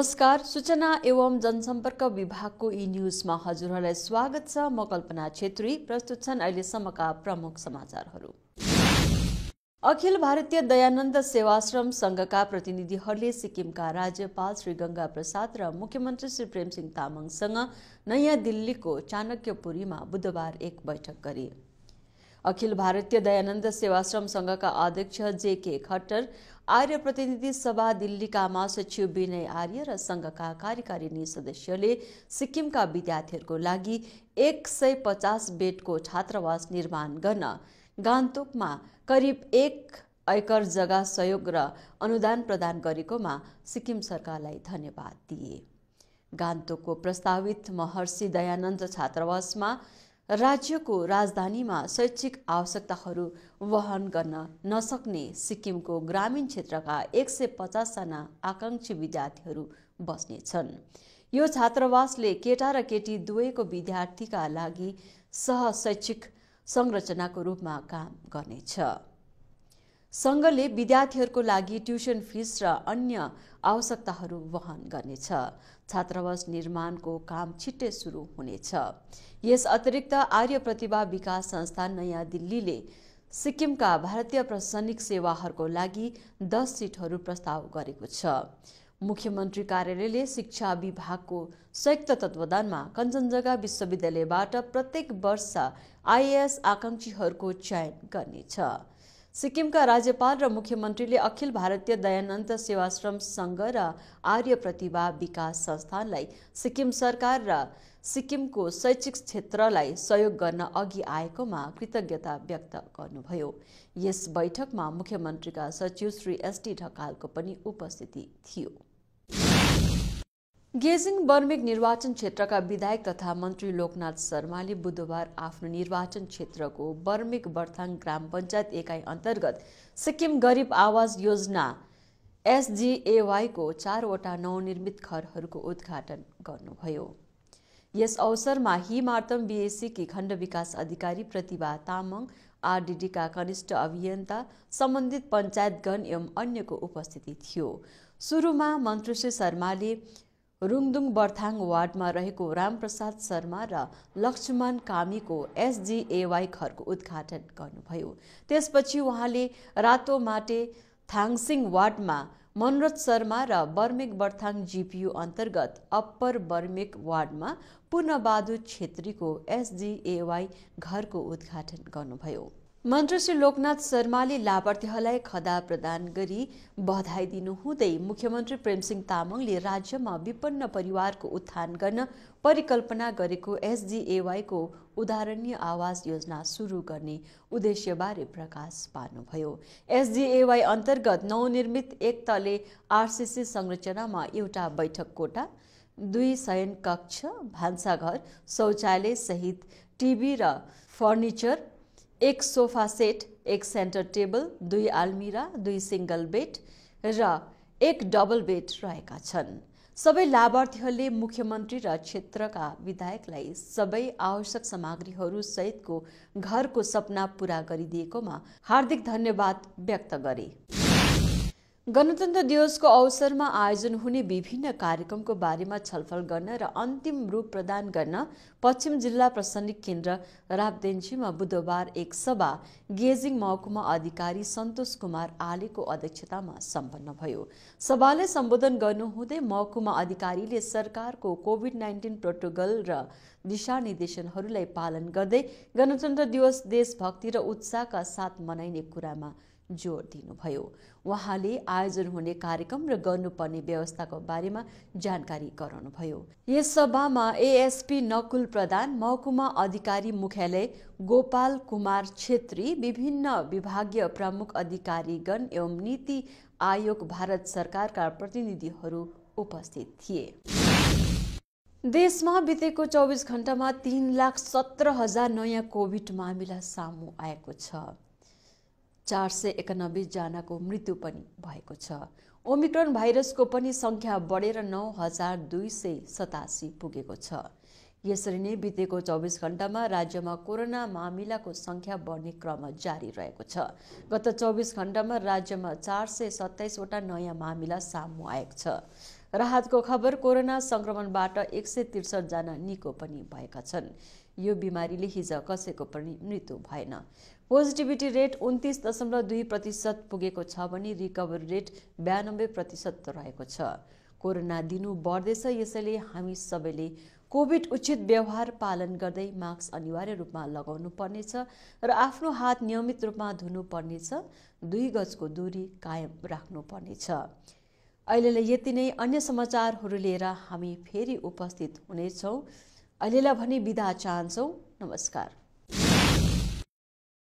नमस्कार सूचना एवं जनसम्पर्क विभागको ई न्युजमा हजुरहरूलाई स्वागत छ म कल्पना छेत्री प्रस्तुत छन् अहिलेसम्मका प्रमुख समाचारहरू अखिल भारतीय दयानन्द सेवाश्रम सङ्घका प्रतिनिधिहरूले सिक्किमका राज्यपाल श्री गङ्गा प्रसाद र मुख्यमन्त्री श्री प्रेमसिंह तामाङसँग नयाँ दिल्लीको चाणक्यपुरीमा बुधबार एक बैठक गरे अखिल भारतीय दयानन्द सेवाश्रम सङ्घका अध्यक्ष जेके खट्टर आर्य प्रतिनिधि सभा दिल्लीका महासचिव विनय आर्य र सङ्घका कार्यकारिणी सदस्यले सिक्किमका विद्यार्थीहरूको लागि एक सय पचास बेडको छात्रावास निर्माण गर्न गान्तोकमा करिब एक ऐकर जग्गा सहयोग र अनुदान प्रदान गरेकोमा सिक्किम सरकारलाई धन्यवाद दिए गान्तोकको प्रस्तावित महर्षि दयानन्द छात्रावासमा राज्यको राजधानीमा शैक्षिक आवश्यकताहरू वहन गर्न नसक्ने सिक्किमको ग्रामीण क्षेत्रका एक सय पचासजना आकाङ्क्षी विद्यार्थीहरू बस्नेछन् यो छात्रावासले केटा र केटी दुवैको विद्यार्थीका लागि सहशैक्षिक संरचनाको रूपमा काम गर्नेछ सङ्घले विद्यार्थीहरूको लागि ट्युसन फिस र अन्य आवश्यकताहरू वहन गर्नेछ छात्रावास निर्माणको काम छिट्टै सुरु हुनेछ यस अतिरिक्त आर्य प्रतिभा विकास संस्थान नयाँ दिल्लीले सिक्किमका भारतीय प्रशासनिक सेवाहरूको लागि दस सिटहरू प्रस्ताव गरेको छ मुख्यमन्त्री कार्यालयले शिक्षा विभागको संयुक्त तत्त्वावधानमा कञ्चनजङ्घा विश्वविद्यालयबाट प्रत्येक वर्ष आइएएस आकाङ्क्षीहरूको चयन गर्नेछ सिक्किमका राज्यपाल र मुख्यमन्त्रीले अखिल भारतीय दयानन्द सेवाश्रम सङ्घ र आर्य प्रतिभा विकास संस्थानलाई सिक्किम सरकार र सिक्किमको शैक्षिक क्षेत्रलाई सहयोग गर्न अघि आएकोमा कृतज्ञता व्यक्त गर्नुभयो यस बैठकमा मुख्यमन्त्रीका सचिव श्री एसडी ढकालको पनि उपस्थिति थियो गेजिङ बर्मेक निर्वाचन क्षेत्रका विधायक तथा मन्त्री लोकनाथ शर्माले बुधबार आफ्नो निर्वाचन क्षेत्रको बर्मेक बर्थाङ ग्राम पञ्चायत एकाइ अन्तर्गत सिक्किम गरिब आवाज योजना एसजिएवाईको चारवटा नवनिर्मित घरहरूको उद्घाटन गर्नुभयो यस अवसरमा हिमार्तम बिएसीकी खण्ड विकास अधिकारी प्रतिभा तामाङ आरडिडीका कनिष्ठ अभियन्ता सम्बन्धित पञ्चायतगण एवं अन्यको उपस्थिति थियो सुरुमा मन्त्री श्री शर्माले रुङदुङ बर्थाङ वार्डमा रहेको रामप्रसाद शर्मा र लक्ष्मण कामीको एसजिएवाई घरको उद्घाटन गर्नुभयो त्यसपछि उहाँले रातो माटे थाङसिङ वार्डमा मनोज शर्मा र बर्मेक बर्थाङ जिपियु अन्तर्गत अप्पर बर्मेक वार्डमा पूर्णबहादुर छेत्रीको एसजिएवाई घरको उद्घाटन गर्नुभयो मन्त्री श्री लोकनाथ शर्माले लाभार्थीहरूलाई खदा प्रदान गरी बधाई दिनुहुँदै मुख्यमन्त्री प्रेमसिंह तामाङले राज्यमा विपन्न परिवारको उत्थान गर्न परिकल्पना गरेको एसडिएवाईको उदाहरणीय आवास योजना सुरु गर्ने उद्देश्यबारे प्रकाश पार्नुभयो एसडिएवाई अन्तर्गत नवनिर्मित एक तले आरसिसी संरचनामा एउटा बैठक कोटा दुई शयन कक्ष भान्साघर शौचालय सहित टिभी र फर्निचर एक सोफा सेट एक सेन्टर टेबल दुई आल्मिरा दुई सिङ्गल बेड र एक डबल बेड रहेका छन् सबै लाभार्थीहरूले मुख्यमन्त्री र क्षेत्रका विधायकलाई सबै आवश्यक सामग्रीहरू सहितको घरको सपना पुरा गरिदिएकोमा हार्दिक धन्यवाद व्यक्त गरे गणतन्त्र दिवसको अवसरमा आयोजन हुने विभिन्न कार्यक्रमको बारेमा छलफल गर्न र अन्तिम रूप प्रदान गर्न पश्चिम जिल्ला प्रशासनिक केन्द्र राप्देन्चीमा बुधबार एक सभा गेजिङ महकुमा अधिकारी सन्तोष कुमार आलेको अध्यक्षतामा सम्पन्न भयो सभाले सम्बोधन गर्नुहुँदै महकुमा अधिकारीले सरकारको कोभिड नाइन्टिन प्रोटोकल र दिशानिर्देशनहरूलाई पालन गर्दै गणतन्त्र दिवस देशभक्ति र उत्साहका साथ मनाइने कुरामा जोड दिनुभयो उहाँले आयोजन हुने कार्यक्रम र गर्नुपर्ने व्यवस्थाको बारेमा जानकारी गराउनुभयो यस सभामा एएसपी नकुल प्रधान महकुमा अधिकारी मुख्यालय गोपाल कुमार छेत्री विभिन्न विभागीय प्रमुख अधिकारीगण एवं नीति आयोग भारत सरकारका प्रतिनिधिहरू उपस्थित थिए देशमा बितेको चौबिस घन्टामा तिन लाख सत्र हजार नयाँ कोभिड मामिला सामु आएको छ चार सय एकानब्बेजनाको मृत्यु पनि भएको छ ओमिक्रोन भाइरसको पनि सङ्ख्या बढेर नौ हजार दुई सय सतासी पुगेको छ यसरी नै बितेको चौबिस घण्टामा राज्यमा कोरोना मामिलाको सङ्ख्या बढ्ने क्रम जारी रहेको छ गत चौबिस घण्टामा राज्यमा चार सय सत्ताइसवटा नयाँ मामिला सामु आएको छ राहतको खबर कोरोना सङ्क्रमणबाट एक सय त्रिसठजना निको पनि भएका छन् यो बिमारीले हिज कसैको पनि मृत्यु भएन पोजिटिभिटी रेट उन्तिस दशमलव दुई प्रतिशत पुगेको छ भने रिकभरी रेट बयानब्बे प्रतिशत रहेको छ कोरोना दिनु बढ्दैछ यसैले हामी सबैले कोभिड उचित व्यवहार पालन गर्दै मास्क अनिवार्य रूपमा लगाउनु पर्नेछ र आफ्नो हात नियमित रूपमा धुनु पर्नेछ दुई गजको दूरी कायम राख्नु पर्नेछ अहिलेलाई यति नै अन्य समाचारहरू लिएर हामी फेरि उपस्थित हुनेछौँ अहिलेलाई भने बिदा चाहन्छौँ नमस्कार